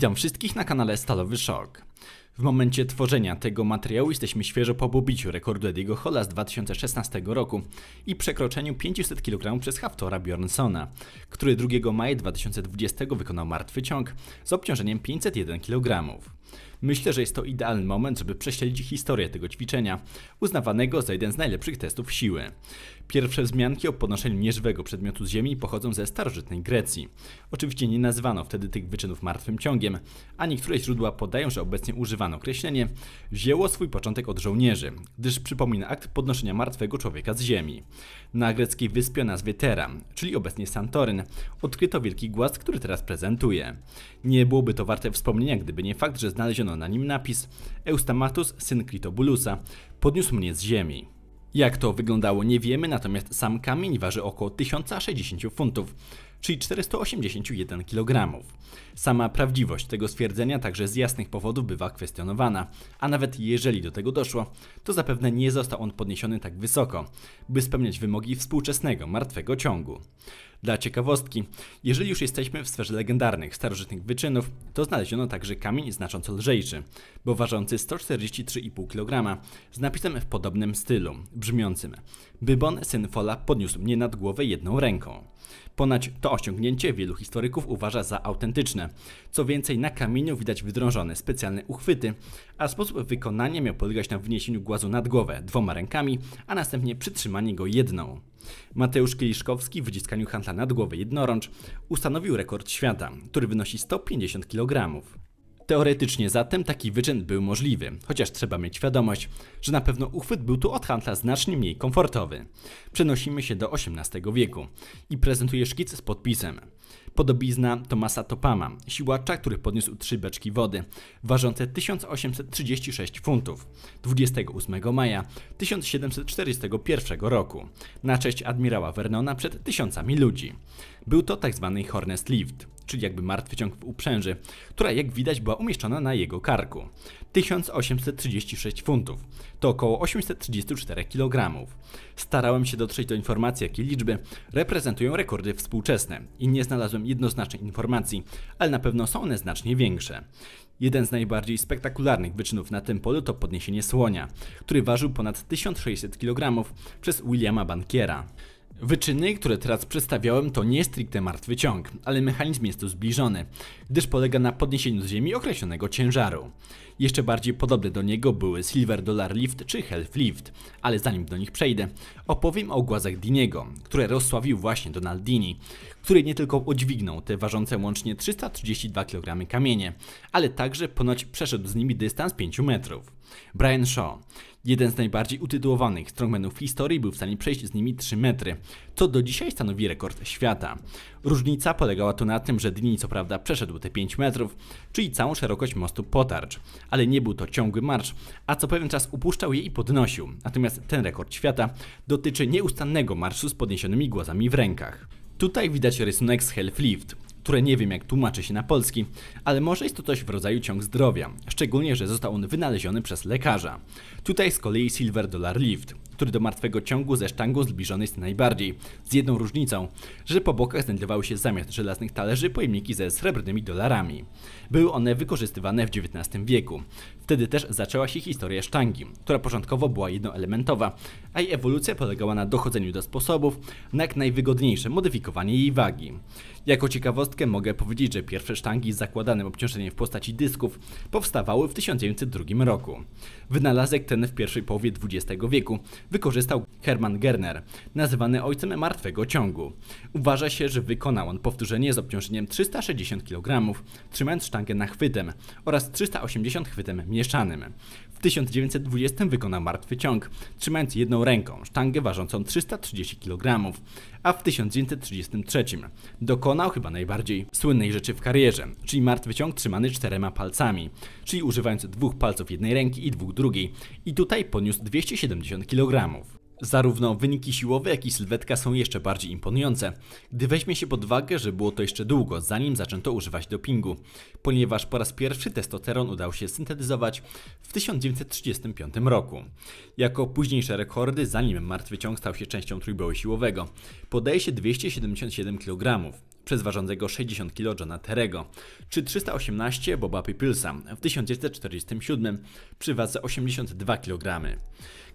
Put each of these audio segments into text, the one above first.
Witam wszystkich na kanale Stalowy Szok. W momencie tworzenia tego materiału jesteśmy świeżo po pobiciu rekordu Ediego Hola z 2016 roku i przekroczeniu 500 kg przez Haftora Bjornsona, który 2 maja 2020 wykonał martwy ciąg z obciążeniem 501 kg. Myślę, że jest to idealny moment, żeby prześledzić historię tego ćwiczenia, uznawanego za jeden z najlepszych testów siły. Pierwsze wzmianki o podnoszeniu nieżywego przedmiotu z ziemi pochodzą ze starożytnej Grecji. Oczywiście nie nazywano wtedy tych wyczynów martwym ciągiem, a niektóre źródła podają, że obecnie używane określenie wzięło swój początek od żołnierzy, gdyż przypomina akt podnoszenia martwego człowieka z ziemi. Na greckiej wyspie o nazwie Terra, czyli obecnie Santoryn, odkryto wielki głaz, który teraz prezentuje. Nie byłoby to warte wspomnienia, gdyby nie fakt, że znaleziono na nim napis Eustamatus syn Kritobulusa podniósł mnie z ziemi. Jak to wyglądało nie wiemy, natomiast sam kamień waży około 1060 funtów, czyli 481 kg. Sama prawdziwość tego stwierdzenia także z jasnych powodów bywa kwestionowana, a nawet jeżeli do tego doszło, to zapewne nie został on podniesiony tak wysoko, by spełniać wymogi współczesnego martwego ciągu. Dla ciekawostki, jeżeli już jesteśmy w sferze legendarnych, starożytnych wyczynów, to znaleziono także kamień znacząco lżejszy, bo ważący 143,5 kg, z napisem w podobnym stylu, brzmiącym Bybon syn Fola podniósł mnie nad głowę jedną ręką. Ponadto to osiągnięcie wielu historyków uważa za autentyczne. Co więcej, na kamieniu widać wydrążone specjalne uchwyty, a sposób wykonania miał polegać na wniesieniu głazu nad głowę dwoma rękami, a następnie przytrzymanie go jedną. Mateusz Kieliszkowski w wyciskaniu handla nad głowę jednorącz ustanowił rekord świata, który wynosi 150 kg. Teoretycznie zatem taki wyczyn był możliwy, chociaż trzeba mieć świadomość, że na pewno uchwyt był tu od handla znacznie mniej komfortowy. Przenosimy się do XVIII wieku i prezentuję szkic z podpisem. Podobizna Tomasa Topama, siłacza, który podniósł trzy beczki wody, ważące 1836 funtów, 28 maja 1741 roku, na cześć admirała Vernona przed tysiącami ludzi. Był to tzw. Tak Hornest Lift czyli jakby martwy ciąg w uprzęży, która jak widać była umieszczona na jego karku. 1836 funtów, to około 834 kg. Starałem się dotrzeć do informacji, jakie liczby reprezentują rekordy współczesne i nie znalazłem jednoznacznej informacji, ale na pewno są one znacznie większe. Jeden z najbardziej spektakularnych wyczynów na tym polu to podniesienie słonia, który ważył ponad 1600 kg przez Williama Bankiera. Wyczyny, które teraz przedstawiałem to nie stricte martwy ciąg, ale mechanizm jest tu zbliżony, gdyż polega na podniesieniu z ziemi określonego ciężaru. Jeszcze bardziej podobne do niego były Silver Dollar Lift czy Health Lift, ale zanim do nich przejdę, opowiem o głazach Diniego, które rozsławił właśnie Donald Dini, które nie tylko odźwignął te ważące łącznie 332 kg kamienie, ale także ponoć przeszedł z nimi dystans 5 metrów. Brian Shaw, jeden z najbardziej utytułowanych strongmanów w historii, był w stanie przejść z nimi 3 metry, co do dzisiaj stanowi rekord świata. Różnica polegała tu na tym, że Dini co prawda przeszedł te 5 metrów, czyli całą szerokość mostu potarcz, ale nie był to ciągły marsz, a co pewien czas upuszczał je i podnosił. Natomiast ten rekord świata dotyczy nieustannego marszu z podniesionymi głazami w rękach. Tutaj widać rysunek z Lift, które nie wiem jak tłumaczy się na polski, ale może jest to coś w rodzaju ciąg zdrowia, szczególnie, że został on wynaleziony przez lekarza. Tutaj z kolei Silver Dollar Lift, który do martwego ciągu ze sztangą zbliżony jest najbardziej. Z jedną różnicą, że po bokach znajdowały się zamiast żelaznych talerzy pojemniki ze srebrnymi dolarami. Były one wykorzystywane w XIX wieku. Wtedy też zaczęła się historia sztangi, która początkowo była jednoelementowa, a jej ewolucja polegała na dochodzeniu do sposobów na jak najwygodniejsze modyfikowanie jej wagi. Jako ciekawostkę mogę powiedzieć, że pierwsze sztangi z zakładanym obciążeniem w postaci dysków powstawały w 1902 roku. Wynalazek ten w pierwszej połowie XX wieku wykorzystał Hermann Gerner, nazywany ojcem martwego ciągu. Uważa się, że wykonał on powtórzenie z obciążeniem 360 kg, trzymając sztangę na chwytem oraz 380 chwytem mieszanym. W 1920 wykonał martwy ciąg, trzymając jedną ręką sztangę ważącą 330 kg, a w 1933 dokonał chyba najbardziej słynnej rzeczy w karierze, czyli martwy ciąg trzymany czterema palcami, czyli używając dwóch palców jednej ręki i dwóch drugiej. I tutaj poniósł 270 kg. Zarówno wyniki siłowe, jak i sylwetka są jeszcze bardziej imponujące, gdy weźmie się pod uwagę, że było to jeszcze długo, zanim zaczęto używać dopingu, ponieważ po raz pierwszy testosteron udało się syntetyzować w 1935 roku. Jako późniejsze rekordy, zanim martwy ciąg stał się częścią trójboły siłowego, podaje się 277 kg przez ważącego 60 kg Johna Terego, czy 318 Boba Pipilsa w 1947 przy wadze 82 kg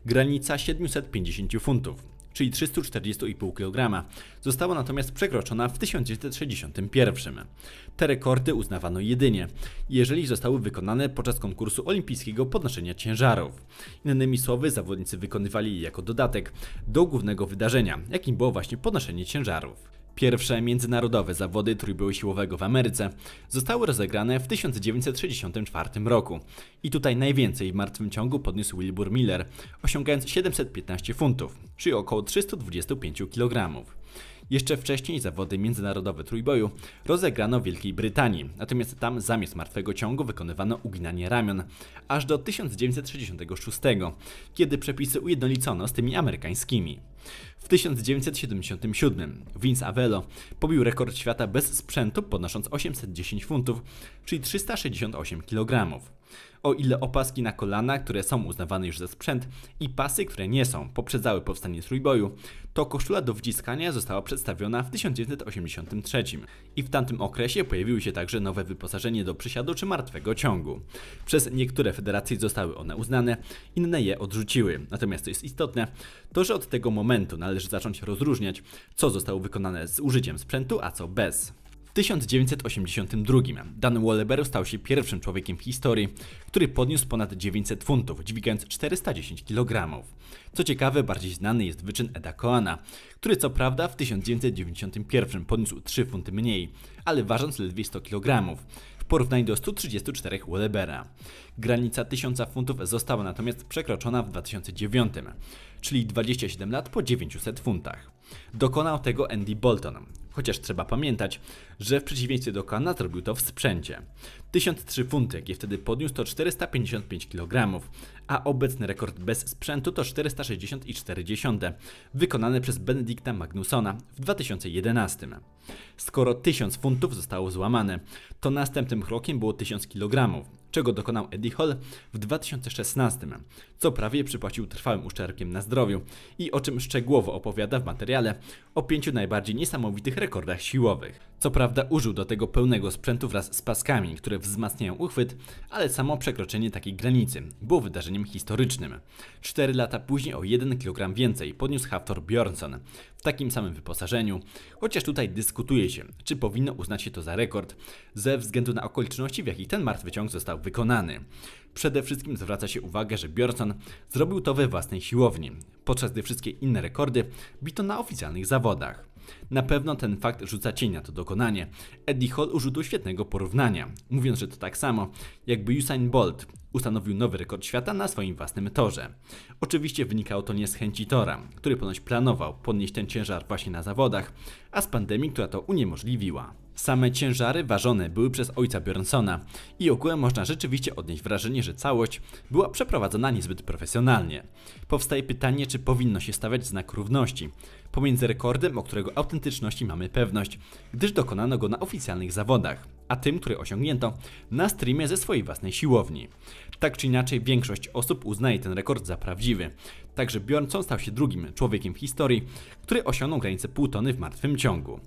granica 750 funtów czyli 340,5 kg. Została natomiast przekroczona w 1961. Te rekordy uznawano jedynie, jeżeli zostały wykonane podczas konkursu olimpijskiego podnoszenia ciężarów. Innymi słowy, zawodnicy wykonywali je jako dodatek do głównego wydarzenia, jakim było właśnie podnoszenie ciężarów. Pierwsze międzynarodowe zawody trójboju siłowego w Ameryce zostały rozegrane w 1964 roku. I tutaj najwięcej w martwym ciągu podniósł Wilbur Miller, osiągając 715 funtów, czyli około 325 kg. Jeszcze wcześniej zawody międzynarodowe trójboju rozegrano w Wielkiej Brytanii, natomiast tam zamiast martwego ciągu wykonywano uginanie ramion, aż do 1966, kiedy przepisy ujednolicono z tymi amerykańskimi. W 1977 Vince Avello pobił rekord świata bez sprzętu, podnosząc 810 funtów, czyli 368 kg. O ile opaski na kolana, które są uznawane już za sprzęt i pasy, które nie są, poprzedzały powstanie trójboju, to koszula do wciskania została przedstawiona w 1983 i w tamtym okresie pojawiły się także nowe wyposażenie do przysiadu czy martwego ciągu. Przez niektóre federacje zostały one uznane, inne je odrzuciły. Natomiast co jest istotne, to że od tego momentu należy zacząć rozróżniać, co zostało wykonane z użyciem sprzętu, a co bez. 1982 Dan Wallaber stał się pierwszym człowiekiem w historii, który podniósł ponad 900 funtów, dźwigając 410 kg. Co ciekawe, bardziej znany jest wyczyn Eda Coana, który co prawda w 1991 podniósł 3 funty mniej, ale ważąc ledwie 100 kg porównaniu do 134 Wallebera. Granica 1000 funtów została natomiast przekroczona w 2009, czyli 27 lat po 900 funtach. Dokonał tego Andy Bolton. Chociaż trzeba pamiętać, że w przeciwieństwie do Kana zrobił to w sprzęcie. 1003 funty, je wtedy podniósł, to 455 kg, a obecny rekord bez sprzętu to 460,4, wykonany przez Benedicta Magnusona w 2011. Skoro 1000 funtów zostało złamane, to następnym krokiem było 1000 kg, czego dokonał Eddie Hall w 2016, co prawie przypłacił trwałym uszczerbkiem na zdrowiu i o czym szczegółowo opowiada w materiale o pięciu najbardziej niesamowitych rekordach siłowych. Co prawda użył do tego pełnego sprzętu wraz z paskami, które wzmacniają uchwyt, ale samo przekroczenie takiej granicy było wydarzeniem historycznym. Cztery lata później o 1 kg więcej podniósł Haftor Bjornsson w takim samym wyposażeniu, chociaż tutaj dyskutuje się, czy powinno uznać się to za rekord ze względu na okoliczności, w jakich ten martwy ciąg został wykonany. Przede wszystkim zwraca się uwagę, że Bjorson zrobił to we własnej siłowni, podczas gdy wszystkie inne rekordy bito na oficjalnych zawodach. Na pewno ten fakt rzuca cień na to dokonanie. Eddie Hall użył świetnego porównania, mówiąc, że to tak samo, jakby Usain Bolt ustanowił nowy rekord świata na swoim własnym torze. Oczywiście wynikało to nie z chęci tora, który ponoć planował podnieść ten ciężar właśnie na zawodach, a z pandemii, która to uniemożliwiła. Same ciężary ważone były przez ojca Björnsona i ogółem można rzeczywiście odnieść wrażenie, że całość była przeprowadzona niezbyt profesjonalnie. Powstaje pytanie, czy powinno się stawiać znak równości pomiędzy rekordem, o którego autentyczności mamy pewność, gdyż dokonano go na oficjalnych zawodach a tym, który osiągnięto na streamie ze swojej własnej siłowni. Tak czy inaczej, większość osób uznaje ten rekord za prawdziwy. Także Bjornson stał się drugim człowiekiem w historii, który osiągnął granicę pół tony w martwym ciągu.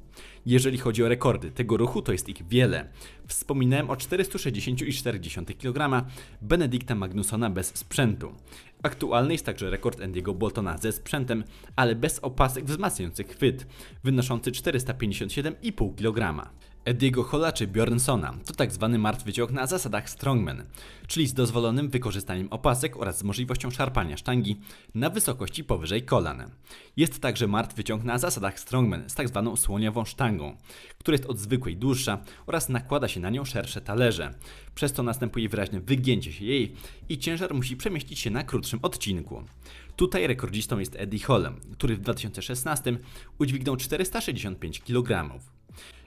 Jeżeli chodzi o rekordy tego ruchu, to jest ich wiele. Wspominałem o 460,4 kg Benedicta Magnusona bez sprzętu. Aktualny jest także rekord Andy'ego Boltona ze sprzętem, ale bez opasek wzmacniających chwyt, wynoszący 457,5 kg. Ediego Hola czy Bjornsona. To tak zwany martwy ciąg na zasadach strongman, czyli z dozwolonym wykorzystaniem opasek oraz z możliwością szarpania sztangi na wysokości powyżej kolan. Jest także martwy ciąg na zasadach strongman z tak zwaną słoniową sztangą, która jest od zwykłej dłuższa oraz nakłada się na nią szersze talerze. Przez to następuje wyraźne wygięcie się jej i ciężar musi przemieścić się na krótszym odcinku. Tutaj rekordzistą jest Eddie Hall, który w 2016 udźwignął 465 kg.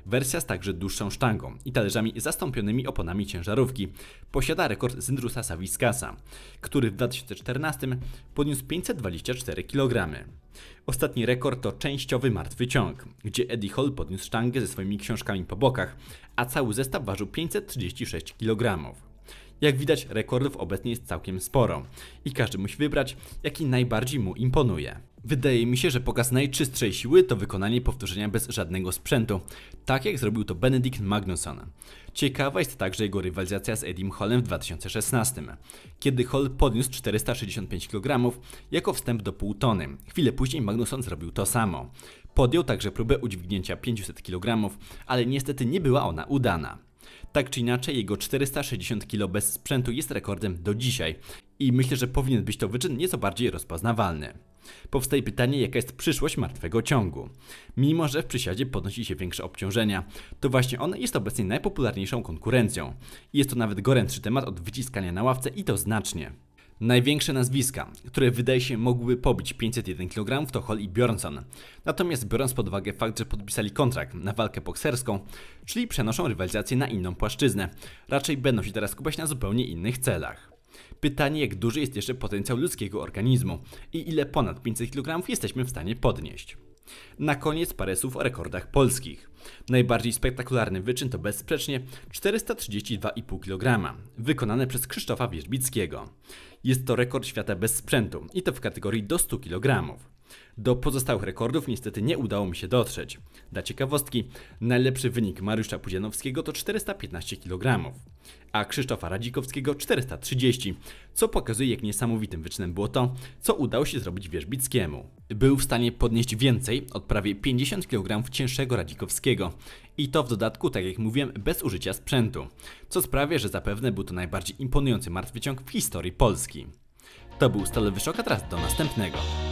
Wersja z także dłuższą sztangą i talerzami zastąpionymi oponami ciężarówki posiada rekord Zyndrusa Saviskasa, który w 2014 podniósł 524 kg. Ostatni rekord to częściowy martwy ciąg, gdzie Eddie Hall podniósł sztangę ze swoimi książkami po bokach, a cały zestaw ważył 536 kg. Jak widać, rekordów obecnie jest całkiem sporo i każdy musi wybrać, jaki najbardziej mu imponuje. Wydaje mi się, że pokaz najczystszej siły to wykonanie powtórzenia bez żadnego sprzętu, tak jak zrobił to Benedict Magnusson. Ciekawa jest także jego rywalizacja z Edim Hallem w 2016, kiedy Hall podniósł 465 kg jako wstęp do pół tony. Chwilę później Magnusson zrobił to samo. Podjął także próbę udźwignięcia 500 kg, ale niestety nie była ona udana. Tak czy inaczej, jego 460 kg bez sprzętu jest rekordem do dzisiaj i myślę, że powinien być to wyczyn nieco bardziej rozpoznawalny. Powstaje pytanie, jaka jest przyszłość martwego ciągu. Mimo, że w przysiadzie podnosi się większe obciążenia, to właśnie on jest obecnie najpopularniejszą konkurencją. Jest to nawet gorętszy temat od wyciskania na ławce i to znacznie. Największe nazwiska, które wydaje się mogłyby pobić 501 kg to Hall i Bjornson. Natomiast biorąc pod uwagę fakt, że podpisali kontrakt na walkę bokserską, czyli przenoszą rywalizację na inną płaszczyznę, raczej będą się teraz skupiać na zupełnie innych celach. Pytanie, jak duży jest jeszcze potencjał ludzkiego organizmu i ile ponad 500 kg jesteśmy w stanie podnieść. Na koniec parę słów o rekordach polskich. Najbardziej spektakularny wyczyn to bezsprzecznie 432,5 kg, wykonane przez Krzysztofa Wierzbickiego. Jest to rekord świata bez sprzętu i to w kategorii do 100 kg. Do pozostałych rekordów niestety nie udało mi się dotrzeć. Dla ciekawostki, najlepszy wynik Mariusza Pudzianowskiego to 415 kg, a Krzysztofa Radzikowskiego 430, co pokazuje jak niesamowitym wyczynem było to, co udało się zrobić Wierzbickiemu. Był w stanie podnieść więcej od prawie 50 kg cięższego Radzikowskiego i to w dodatku, tak jak mówiłem, bez użycia sprzętu, co sprawia, że zapewne był to najbardziej imponujący martwy ciąg w historii Polski. To był Stalowy Szok, a teraz do następnego.